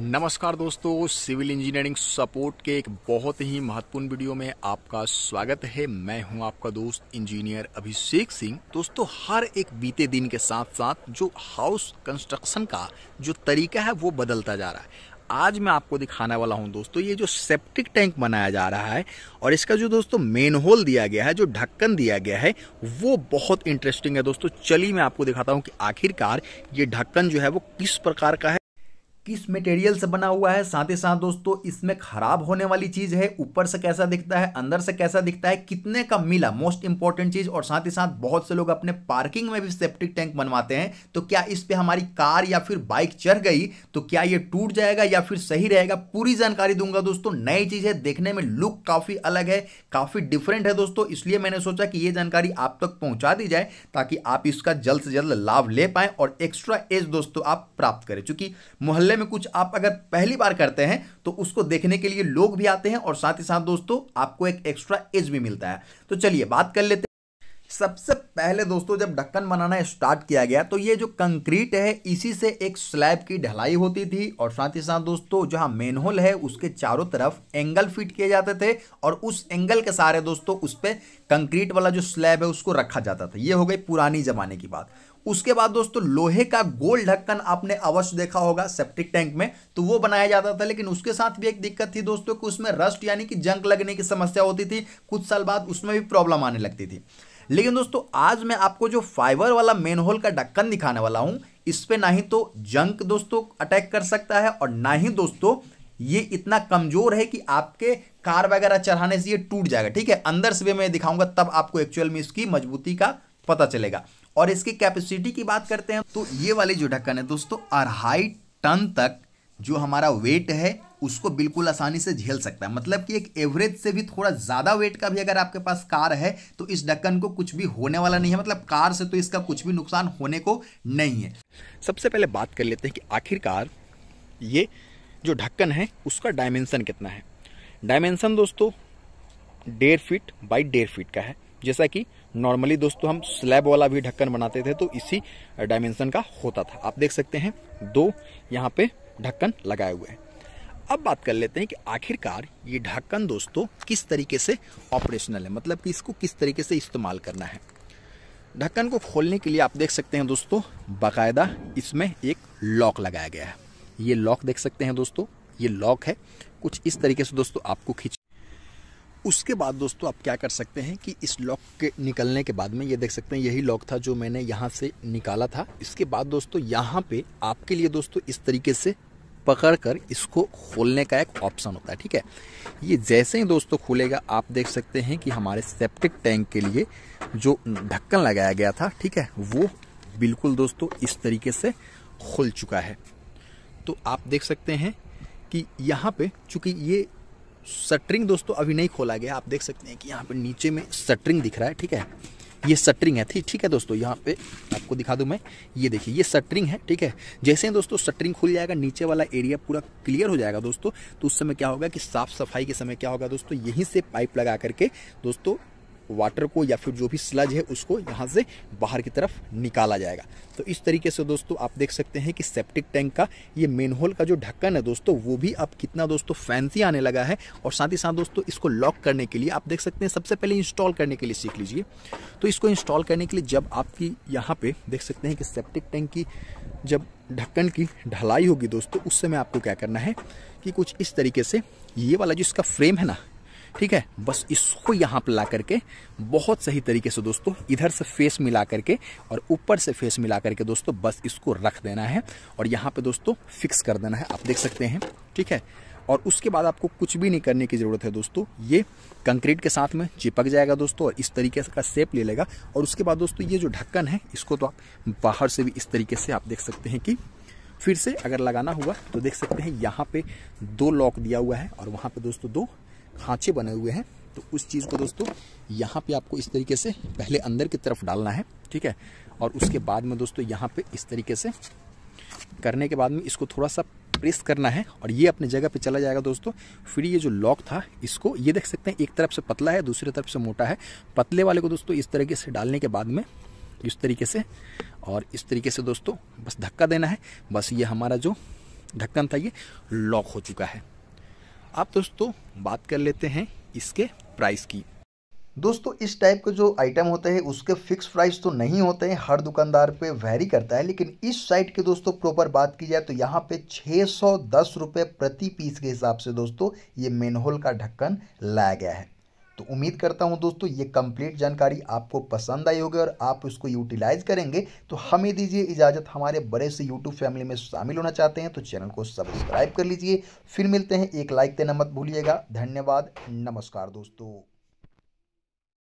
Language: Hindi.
नमस्कार दोस्तों सिविल इंजीनियरिंग सपोर्ट के एक बहुत ही महत्वपूर्ण वीडियो में आपका स्वागत है मैं हूं आपका दोस्त इंजीनियर अभिषेक सिंह दोस्तों हर एक बीते दिन के साथ साथ जो हाउस कंस्ट्रक्शन का जो तरीका है वो बदलता जा रहा है आज मैं आपको दिखाने वाला हूं दोस्तों ये जो सेप्टिक टैंक बनाया जा रहा है और इसका जो दोस्तों मेन होल दिया गया है जो ढक्कन दिया गया है वो बहुत इंटरेस्टिंग है दोस्तों चलिए मैं आपको दिखाता हूं कि आखिरकार ये ढक्कन जो है वो किस प्रकार का है किस मटेरियल से बना हुआ है साथ ही साथ दोस्तों इसमें खराब होने वाली चीज़ है ऊपर से कैसा दिखता है अंदर से कैसा दिखता है कितने का मिला मोस्ट इंपॉर्टेंट चीज़ और साथ ही साथ बहुत से लोग अपने पार्किंग में भी सेप्टिक टैंक बनवाते हैं तो क्या इस पर हमारी कार या फिर बाइक चढ़ गई तो क्या ये टूट जाएगा या फिर सही रहेगा पूरी जानकारी दूंगा दोस्तों नई चीज़ है देखने में लुक काफ़ी अलग है काफ़ी डिफरेंट है दोस्तों इसलिए मैंने सोचा कि ये जानकारी आप तक पहुंचा दी जाए ताकि आप इसका जल्द से जल्द लाभ ले पाए और एक्स्ट्रा एज दोस्तों आप प्राप्त करें चूंकि मोहल्ले में कुछ आप अगर पहली बार करते हैं तो उसको देखने के लिए लोग भी आते हैं और साथ ही साथ दोस्तों आपको एक एक्स्ट्रा एज भी मिलता है तो चलिए बात कर लेते हैं सबसे पहले दोस्तों जब ढक्कन बनाना स्टार्ट किया गया तो ये जो कंक्रीट है इसी से एक स्लैब की ढलाई होती थी और साथ ही साथ दोस्तों मेन मेनहोल है उसके चारों तरफ एंगल फिट किए जाते थे और उस एंगल के सहारे दोस्तों उस पर कंक्रीट वाला जो स्लैब है उसको रखा जाता था ये हो गई पुरानी ज़माने की बात उसके बाद दोस्तों लोहे का गोल ढक्कन आपने अवश्य देखा होगा सेप्टिक टैंक में तो वो बनाया जाता था लेकिन उसके साथ भी एक दिक्कत थी दोस्तों कि उसमें रस्ट यानी कि जंक लगने की समस्या होती थी कुछ साल बाद उसमें भी प्रॉब्लम आने लगती थी लेकिन दोस्तों आज मैं आपको जो फाइबर वाला मेन होल का ढक्कन दिखाने वाला हूँ इस पर ना ही तो जंक दोस्तों अटैक कर सकता है और ना ही दोस्तों ये इतना कमजोर है कि आपके कार वगैरह चढ़ाने से ये टूट जाएगा ठीक है अंदर से भी मैं दिखाऊंगा तब आपको एक्चुअल में इसकी मजबूती का पता चलेगा और इसकी कैपेसिटी की बात करते हैं तो ये वाली जो ढक्कन है दोस्तों अढ़ाई टन तक जो हमारा वेट है उसको बिल्कुल आसानी से झेल सकता है मतलब कि एक एवरेज से भी थोड़ा ज़्यादा वेट का भी अगर आपके पास कार है तो इस ढक्कन को कुछ भी होने वाला नहीं है मतलब कार से तो इसका कुछ भी नुकसान होने को नहीं है सबसे पहले बात कर लेते हैं कि आखिरकार ये जो ढक्कन है उसका डायमेंसन कितना है डायमेंसन दोस्तों डेढ़ फीट बाई डेढ़ फीट का है जैसा कि नॉर्मली दोस्तों हम स्लैब वाला भी ढक्कन बनाते थे तो इसी डायमेंशन का होता था आप देख सकते हैं दो यहाँ पे ढक्कन लगाए हुए हैं अब बात कर लेते हैं कि आखिरकार ये ढक्कन दोस्तों किस तरीके से ऑपरेशनल है मतलब कि इसको किस तरीके से इस्तेमाल करना है ढक्कन को खोलने के लिए आप देख सकते हैं दोस्तों बाकायदा इसमें एक लॉक लगाया गया है ये लॉक देख सकते हैं दोस्तों ये लॉक है कुछ इस तरीके से दोस्तों आपको खींच उसके बाद दोस्तों आप क्या कर सकते हैं कि इस लॉक के निकलने के बाद में ये देख सकते हैं यही लॉक था जो मैंने यहाँ से निकाला था इसके बाद दोस्तों यहाँ पे आपके लिए दोस्तों इस तरीके से पकड़ कर इसको खोलने का एक ऑप्शन होता है ठीक है ये जैसे ही दोस्तों खुलेगा आप देख सकते हैं कि हमारे सेप्टिक टैंक के लिए जो ढक्कन लगाया गया था ठीक है वो बिल्कुल दोस्तों इस तरीके से खुल चुका है तो आप देख सकते हैं कि यहाँ पे चूंकि ये सटरिंग दोस्तों अभी नहीं खोला गया आप देख सकते हैं कि यहाँ पे नीचे में सटरिंग दिख रहा है ठीक है ये सटरिंग है ठीक ठीक है दोस्तों यहाँ पे आपको दिखा दूँ मैं ये देखिए ये सटरिंग है ठीक है जैसे ही दोस्तों सटरिंग खुल जाएगा नीचे वाला एरिया पूरा क्लियर हो जाएगा दोस्तों तो उस समय क्या होगा कि साफ सफाई के समय क्या होगा दोस्तों यहीं से पाइप लगा करके दोस्तों वाटर को या फिर जो भी स्लज है उसको यहाँ से बाहर की तरफ निकाला जाएगा तो इस तरीके से दोस्तों आप देख सकते हैं कि सेप्टिक टैंक का ये मेन होल का जो ढक्कन है दोस्तों वो भी अब कितना दोस्तों फैंसी आने लगा है और साथ ही साथ दोस्तों इसको लॉक करने के लिए आप देख सकते हैं सबसे पहले इंस्टॉल करने के लिए सीख लीजिए तो इसको इंस्टॉल करने के लिए जब आपकी यहाँ पर देख सकते हैं कि सेप्टिक टैंक की जब ढक्कन की ढलाई होगी दोस्तों उस समय आपको क्या करना है कि कुछ इस तरीके से ये वाला जो इसका फ्रेम है ना ठीक है बस इसको यहाँ पर ला करके बहुत सही तरीके से दोस्तों इधर से फेस मिला करके और ऊपर से फेस मिला करके दोस्तों बस इसको रख देना है और यहाँ पे दोस्तों फिक्स कर देना है आप देख सकते हैं ठीक है और उसके बाद आपको कुछ भी नहीं करने की ज़रूरत है दोस्तों ये कंक्रीट के साथ में चिपक जाएगा दोस्तों और इस तरीके का सेप ले लेगा और उसके बाद दोस्तों ये जो ढक्कन है इसको तो आप बाहर से भी इस तरीके से आप देख सकते हैं कि फिर से अगर लगाना हुआ तो देख सकते हैं यहाँ पे दो लॉक दिया हुआ है और वहाँ पे दोस्तों दो खांचे बने हुए हैं तो उस चीज़ को दोस्तों यहाँ पे आपको इस तरीके से पहले अंदर की तरफ डालना है ठीक है और उसके बाद में दोस्तों यहाँ पे इस तरीके से करने के बाद में इसको थोड़ा सा प्रेस करना है और ये अपने जगह पे चला जाएगा दोस्तों फिर ये जो लॉक था इसको ये देख सकते हैं एक तरफ से पतला है दूसरी तरफ से मोटा है पतले वाले को दोस्तों इस तरीके से डालने के बाद में इस तरीके से और इस तरीके से दोस्तों बस धक्का देना है बस ये हमारा जो ढक्कन था ये लॉक हो चुका है आप दोस्तों बात कर लेते हैं इसके प्राइस की दोस्तों इस टाइप के जो आइटम होते हैं उसके फिक्स प्राइस तो नहीं होते हैं हर दुकानदार पे वेरी करता है लेकिन इस साइट के दोस्तों प्रॉपर बात की जाए तो यहाँ पे छः सौ दस प्रति पीस के हिसाब से दोस्तों ये मेनहोल का ढक्कन लाया गया है तो उम्मीद करता हूँ दोस्तों ये कंप्लीट जानकारी आपको पसंद आई होगी और आप उसको यूटिलाइज करेंगे तो हमें दीजिए इजाज़त हमारे बड़े से यूट्यूब फैमिली में शामिल होना चाहते हैं तो चैनल को सब्सक्राइब कर लीजिए फिर मिलते हैं एक लाइक देना मत भूलिएगा धन्यवाद नमस्कार दोस्तों